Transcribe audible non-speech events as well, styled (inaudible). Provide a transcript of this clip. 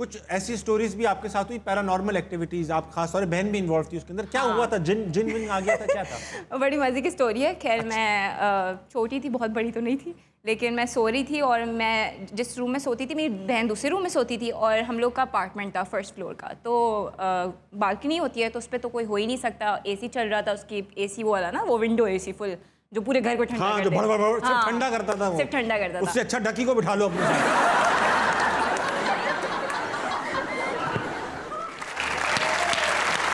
कुछ ऐसी स्टोरीज भी आपके साथ हुई पैरानॉर्मल एक्टिविटीज आप खास और बहन भी इन्वॉल्व थी उसके अंदर क्या हाँ। हुआ था जिन जिन विन आ गया था क्या था (laughs) बड़ी मज़े की स्टोरी है खैर अच्छा। मैं छोटी थी बहुत बड़ी तो नहीं थी लेकिन मैं सो रही थी और मैं जिस रूम में सोती थी मेरी बहन दूसरे रूम में सोती थी और हम लोग का अपार्टमेंट था फर्स्ट फ्लोर का तो बालकनी होती है तो उस पर तो कोई हो ही नहीं सकता एसी चल रहा था उसकी एसी वो वाला ना वो विंडो एसी फुल जो पूरे घर को ठंडा हाँ, करता था सिर्फ हाँ। ठंडा करता था सिर्फ ठंडा करता था उससे अच्छा ढकी को बिठा लो अपने